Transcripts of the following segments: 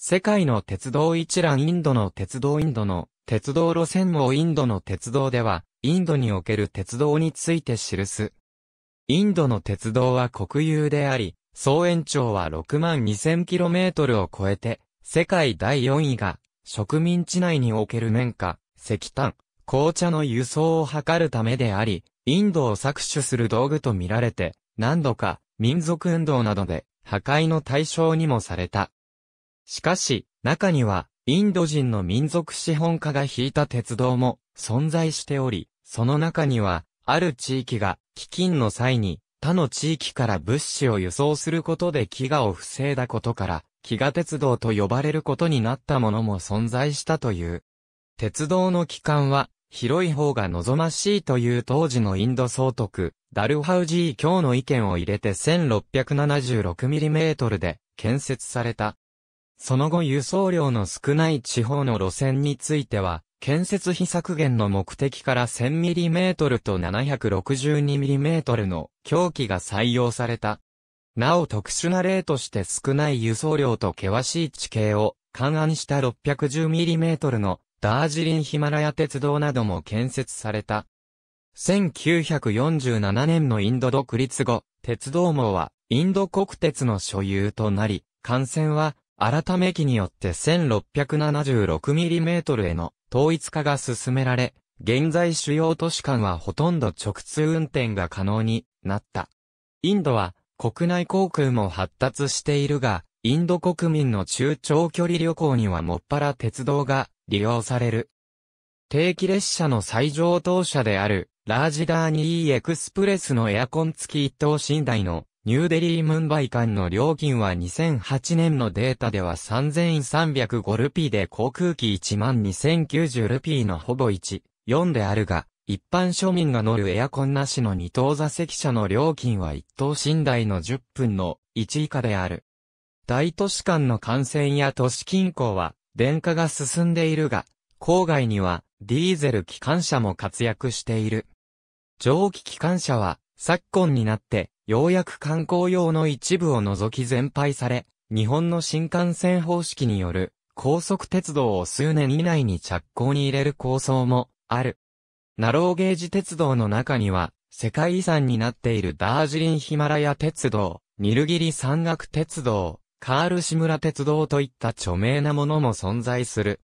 世界の鉄道一覧インドの鉄道インドの鉄道路線網インドの鉄道では、インドにおける鉄道について記す。インドの鉄道は国有であり、総延長は6万 2000km を超えて、世界第4位が、植民地内における綿花、石炭、紅茶の輸送を図るためであり、インドを搾取する道具と見られて、何度か民族運動などで破壊の対象にもされた。しかし、中には、インド人の民族資本家が引いた鉄道も存在しており、その中には、ある地域が、基金の際に、他の地域から物資を輸送することで飢餓を防いだことから、飢餓鉄道と呼ばれることになったものも存在したという。鉄道の機関は、広い方が望ましいという当時のインド総督、ダルハウジー卿の意見を入れて 1676mm で建設された。その後輸送量の少ない地方の路線については、建設費削減の目的から 1000mm と 762mm の狂気が採用された。なお特殊な例として少ない輸送量と険しい地形を勘案した 610mm のダージリンヒマラヤ鉄道なども建設された。1947年のインド独立後、鉄道網はインド国鉄の所有となり、幹線は改め機によって 1676mm への統一化が進められ、現在主要都市間はほとんど直通運転が可能になった。インドは国内航空も発達しているが、インド国民の中長距離旅行にはもっぱら鉄道が利用される。定期列車の最上等車である、ラージダーニーエクスプレスのエアコン付き一等寝台のニューデリー・ムンバイ間の料金は2008年のデータでは3305ルピーで航空機12090ルピーのほぼ1、4であるが、一般庶民が乗るエアコンなしの二等座席車の料金は一等寝台の10分の1以下である。大都市間の幹線や都市近郊は電化が進んでいるが、郊外にはディーゼル機関車も活躍している。蒸気機関車は昨今になってようやく観光用の一部を除き全廃され、日本の新幹線方式による高速鉄道を数年以内に着工に入れる構想もある。ナローゲージ鉄道の中には、世界遺産になっているダージリンヒマラヤ鉄道、ニルギリ山岳鉄道、カールシムラ鉄道といった著名なものも存在する。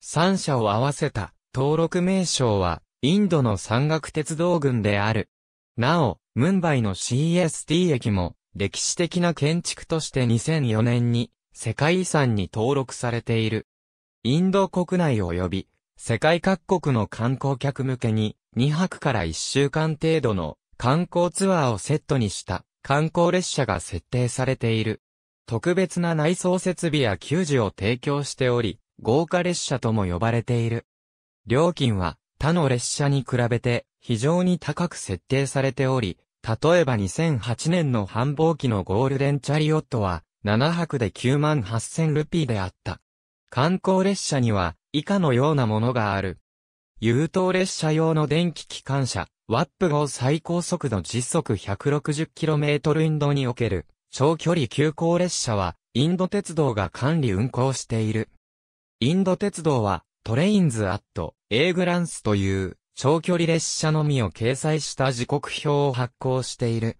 三社を合わせた登録名称は、インドの山岳鉄道群である。なお、ムンバイの CST 駅も歴史的な建築として2004年に世界遺産に登録されている。インド国内及び世界各国の観光客向けに2泊から1週間程度の観光ツアーをセットにした観光列車が設定されている。特別な内装設備や給仕を提供しており、豪華列車とも呼ばれている。料金は他の列車に比べて非常に高く設定されており、例えば2008年の繁忙期のゴールデンチャリオットは、7泊で9万8000ルピーであった。観光列車には、以下のようなものがある。優等列車用の電気機関車、ワップ号最高速度時速 160km インドにおける、長距離急行列車は、インド鉄道が管理運行している。インド鉄道は、トレインズアット、エーグランスという、長距離列車のみを掲載した時刻表を発行している。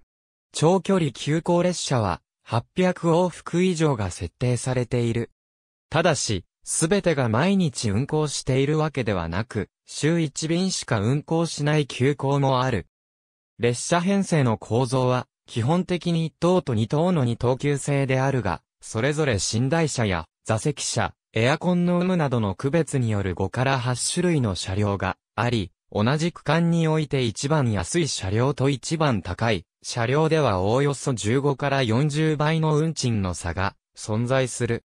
長距離急行列車は800往復以上が設定されている。ただし、すべてが毎日運行しているわけではなく、週1便しか運行しない急行もある。列車編成の構造は、基本的に1等と2等の2等級制であるが、それぞれ寝台車や座席車、エアコンの有無などの区別による5から8種類の車両があり、同じ区間において一番安い車両と一番高い車両ではおおよそ15から40倍の運賃の差が存在する。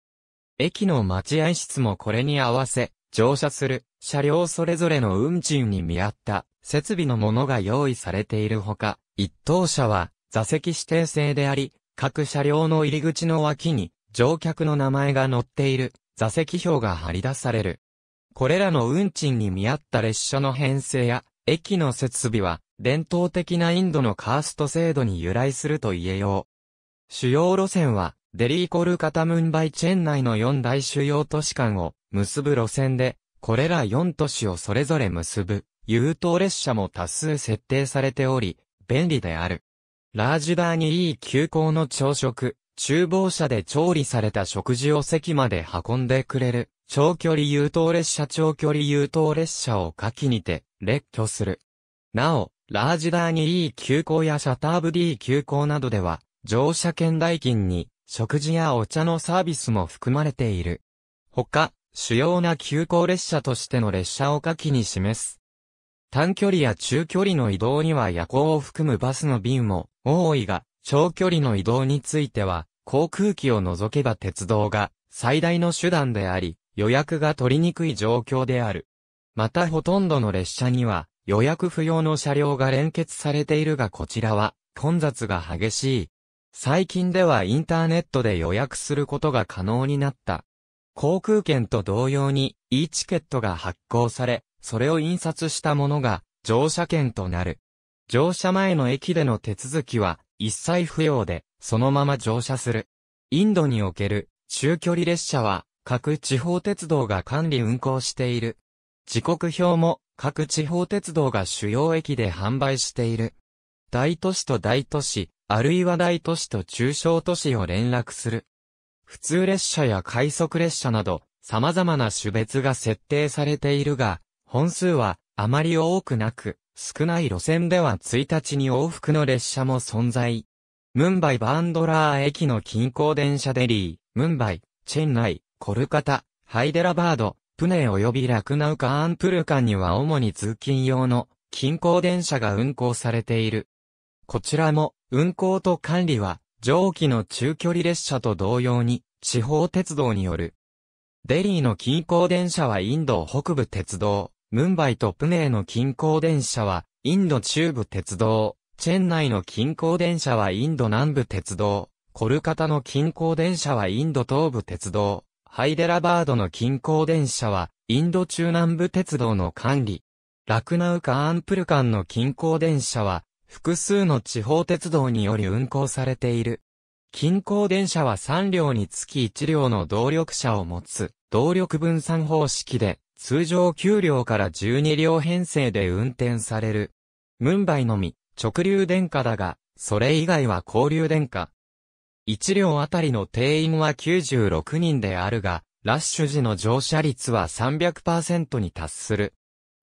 駅の待合室もこれに合わせ、乗車する車両それぞれの運賃に見合った設備のものが用意されているほか、一等車は座席指定制であり、各車両の入り口の脇に乗客の名前が載っている座席表が貼り出される。これらの運賃に見合った列車の編成や、駅の設備は、伝統的なインドのカースト制度に由来すると言えよう。主要路線は、デリーコルカタムンバイチェン内の4大主要都市間を結ぶ路線で、これら4都市をそれぞれ結ぶ、優等列車も多数設定されており、便利である。ラージダーにいい急行の朝食、厨房車で調理された食事を席まで運んでくれる、長距離優等列車長距離優等列車を下記にて、列挙する。なお、ラージダーニ E 急行やシャターブ D 急行などでは、乗車券代金に、食事やお茶のサービスも含まれている。他、主要な急行列車としての列車を下記に示す。短距離や中距離の移動には夜行を含むバスの便も多いが、長距離の移動については、航空機を除けば鉄道が最大の手段であり、予約が取りにくい状況である。またほとんどの列車には予約不要の車両が連結されているがこちらは混雑が激しい。最近ではインターネットで予約することが可能になった。航空券と同様に e チケットが発行され、それを印刷したものが乗車券となる。乗車前の駅での手続きは一切不要で、そのまま乗車する。インドにおける中距離列車は各地方鉄道が管理運行している。時刻表も各地方鉄道が主要駅で販売している。大都市と大都市、あるいは大都市と中小都市を連絡する。普通列車や快速列車など、様々な種別が設定されているが、本数はあまり多くなく、少ない路線では1日に往復の列車も存在。ムンバイバンドラー駅の近郊電車デリー、ムンバイ、チェンナイ、コルカタ、ハイデラバード、プネ及びラクナウカーンプルカンには主に通勤用の近郊電車が運行されている。こちらも運行と管理は上記の中距離列車と同様に地方鉄道による。デリーの近郊電車はインド北部鉄道、ムンバイとプネーの近郊電車はインド中部鉄道、チェン内の近郊電車はインド南部鉄道、コルカタの近郊電車はインド東部鉄道、ハイデラバードの近郊電車は、インド中南部鉄道の管理。ラクナウカアンプル間の近郊電車は、複数の地方鉄道により運行されている。近郊電車は3両につき1両の動力車を持つ、動力分散方式で、通常9両から12両編成で運転される。ムンバイのみ、直流電化だが、それ以外は交流電化、1両あたりの定員は96人であるが、ラッシュ時の乗車率は300%に達する。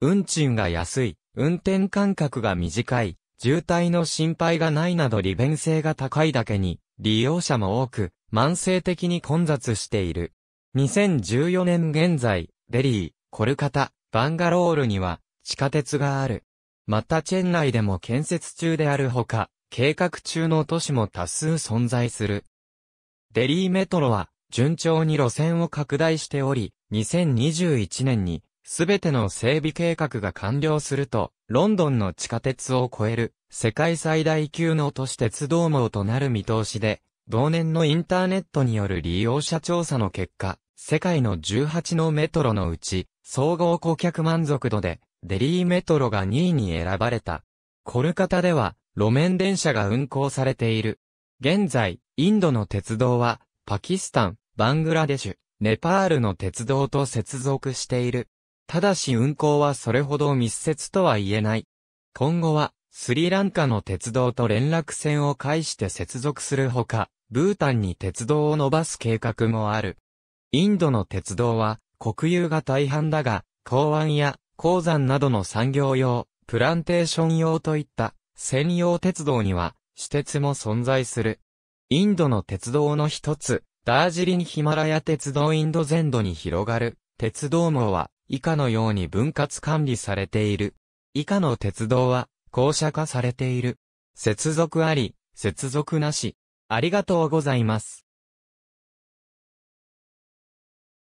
運賃が安い、運転間隔が短い、渋滞の心配がないなど利便性が高いだけに、利用者も多く、慢性的に混雑している。2014年現在、デリー、コルカタ、バンガロールには、地下鉄がある。またチェン内でも建設中であるほか、計画中の都市も多数存在する。デリーメトロは、順調に路線を拡大しており、2021年に、すべての整備計画が完了すると、ロンドンの地下鉄を超える、世界最大級の都市鉄道網となる見通しで、同年のインターネットによる利用者調査の結果、世界の18のメトロのうち、総合顧客満足度で、デリーメトロが2位に選ばれた。コルカタでは、路面電車が運行されている。現在、インドの鉄道は、パキスタン、バングラデシュ、ネパールの鉄道と接続している。ただし運行はそれほど密接とは言えない。今後は、スリランカの鉄道と連絡線を介して接続するほか、ブータンに鉄道を伸ばす計画もある。インドの鉄道は、国有が大半だが、港湾や鉱山などの産業用、プランテーション用といった専用鉄道には、私鉄も存在する。インドの鉄道の一つ、ダージリンヒマラヤ鉄道インド全土に広がる、鉄道網は、以下のように分割管理されている。以下の鉄道は、公社化されている。接続あり、接続なし。ありがとうございます。